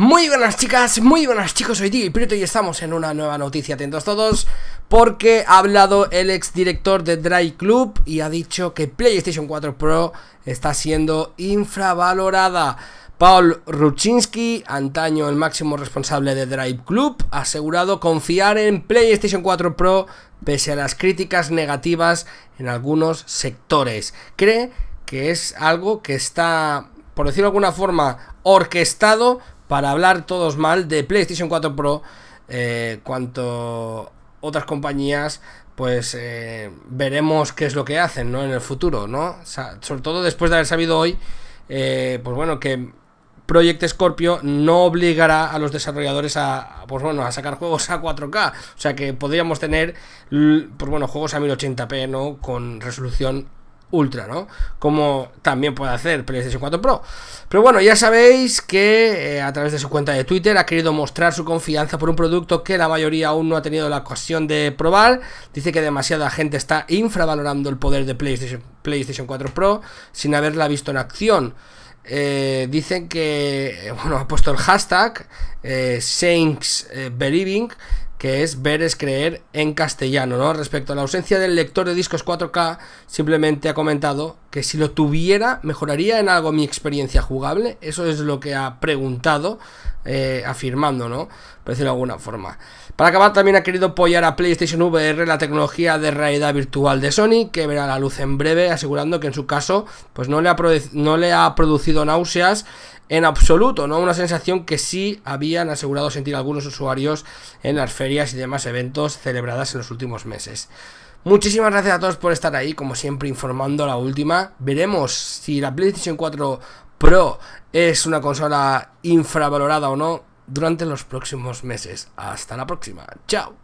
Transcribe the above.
Muy buenas chicas, muy buenas chicos, soy y Prieto y estamos en una nueva noticia, atentos todos Porque ha hablado el ex director de Drive Club y ha dicho que PlayStation 4 Pro está siendo infravalorada Paul Ruchinski, antaño el máximo responsable de Drive Club, ha asegurado confiar en PlayStation 4 Pro pese a las críticas negativas en algunos sectores. Cree que es algo que está, por decirlo de alguna forma, orquestado para hablar todos mal de PlayStation 4 Pro, eh, cuanto otras compañías, pues eh, veremos qué es lo que hacen ¿no? en el futuro, ¿no? sobre todo después de haber sabido hoy, eh, pues bueno, que Project Scorpio no obligará a los desarrolladores a, pues bueno, a sacar juegos a 4K. O sea que podríamos tener, pues bueno, juegos a 1080p, ¿no? Con resolución Ultra, ¿no? Como también puede hacer PlayStation 4 Pro. Pero bueno, ya sabéis que eh, a través de su cuenta de Twitter ha querido mostrar su confianza por un producto que la mayoría aún no ha tenido la ocasión de probar. Dice que demasiada gente está infravalorando el poder de PlayStation, 4 Pro sin haberla visto en acción. Eh, dicen que, eh, bueno, ha puesto el hashtag Saints Believing, que es Ver es creer en castellano, ¿no? Respecto a la ausencia del lector de discos 4K, simplemente ha comentado que si lo tuviera mejoraría en algo mi experiencia jugable. Eso es lo que ha preguntado, eh, afirmando, ¿no? Por decirlo de alguna forma. Para acabar también ha querido apoyar a PlayStation VR la tecnología de realidad virtual de Sony, que verá la luz en breve, asegurando que en su caso pues no le ha, no le ha producido náuseas en absoluto, ¿no? Una sensación que sí habían asegurado sentir algunos usuarios en las ferias y demás eventos celebradas en los últimos meses. Muchísimas gracias a todos por estar ahí, como siempre informando la última. Veremos si la PlayStation 4 Pro es una consola infravalorada o no durante los próximos meses. Hasta la próxima. Chao.